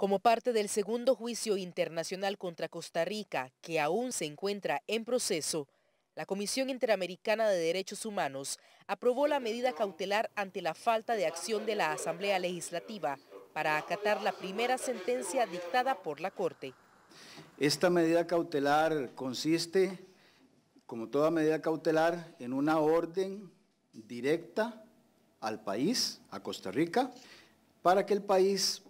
Como parte del segundo juicio internacional contra Costa Rica, que aún se encuentra en proceso, la Comisión Interamericana de Derechos Humanos aprobó la medida cautelar ante la falta de acción de la Asamblea Legislativa para acatar la primera sentencia dictada por la Corte. Esta medida cautelar consiste, como toda medida cautelar, en una orden directa al país, a Costa Rica, para que el país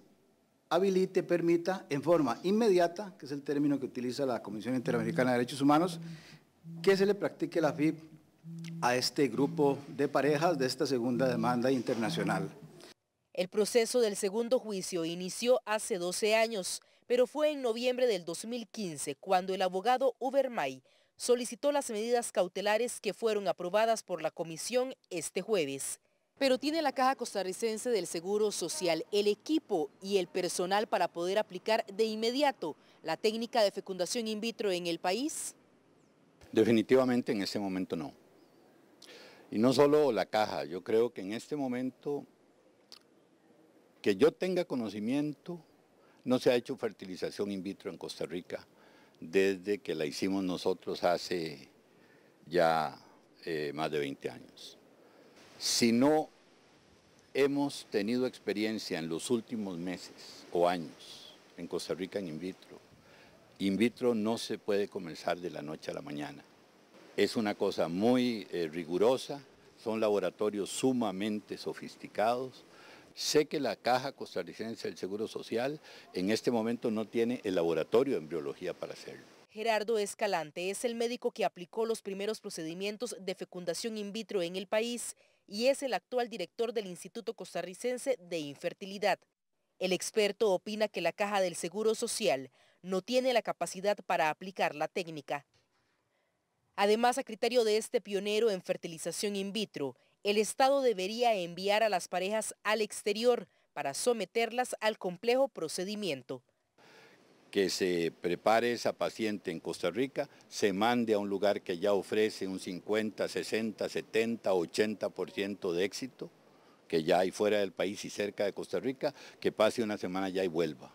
habilite, permita en forma inmediata, que es el término que utiliza la Comisión Interamericana de Derechos Humanos, que se le practique la FIP a este grupo de parejas de esta segunda demanda internacional. El proceso del segundo juicio inició hace 12 años, pero fue en noviembre del 2015 cuando el abogado Uber May solicitó las medidas cautelares que fueron aprobadas por la comisión este jueves. Pero tiene la Caja Costarricense del Seguro Social el equipo y el personal para poder aplicar de inmediato la técnica de fecundación in vitro en el país. Definitivamente en este momento no. Y no solo la caja, yo creo que en este momento que yo tenga conocimiento, no se ha hecho fertilización in vitro en Costa Rica desde que la hicimos nosotros hace ya eh, más de 20 años hemos tenido experiencia en los últimos meses o años en Costa Rica en in vitro. In vitro no se puede comenzar de la noche a la mañana. Es una cosa muy eh, rigurosa, son laboratorios sumamente sofisticados. Sé que la Caja Costarricense del Seguro Social en este momento no tiene el laboratorio de embriología para hacerlo Gerardo Escalante es el médico que aplicó los primeros procedimientos de fecundación in vitro en el país y es el actual director del Instituto Costarricense de Infertilidad. El experto opina que la caja del Seguro Social no tiene la capacidad para aplicar la técnica. Además, a criterio de este pionero en fertilización in vitro, el Estado debería enviar a las parejas al exterior para someterlas al complejo procedimiento que se prepare esa paciente en Costa Rica, se mande a un lugar que ya ofrece un 50, 60, 70, 80% de éxito, que ya hay fuera del país y cerca de Costa Rica, que pase una semana ya y vuelva.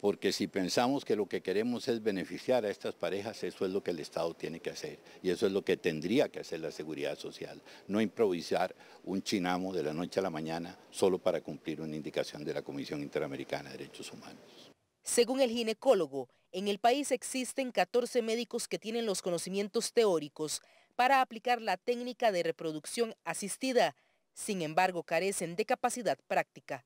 Porque si pensamos que lo que queremos es beneficiar a estas parejas, eso es lo que el Estado tiene que hacer y eso es lo que tendría que hacer la seguridad social, no improvisar un chinamo de la noche a la mañana solo para cumplir una indicación de la Comisión Interamericana de Derechos Humanos. Según el ginecólogo, en el país existen 14 médicos que tienen los conocimientos teóricos para aplicar la técnica de reproducción asistida, sin embargo carecen de capacidad práctica.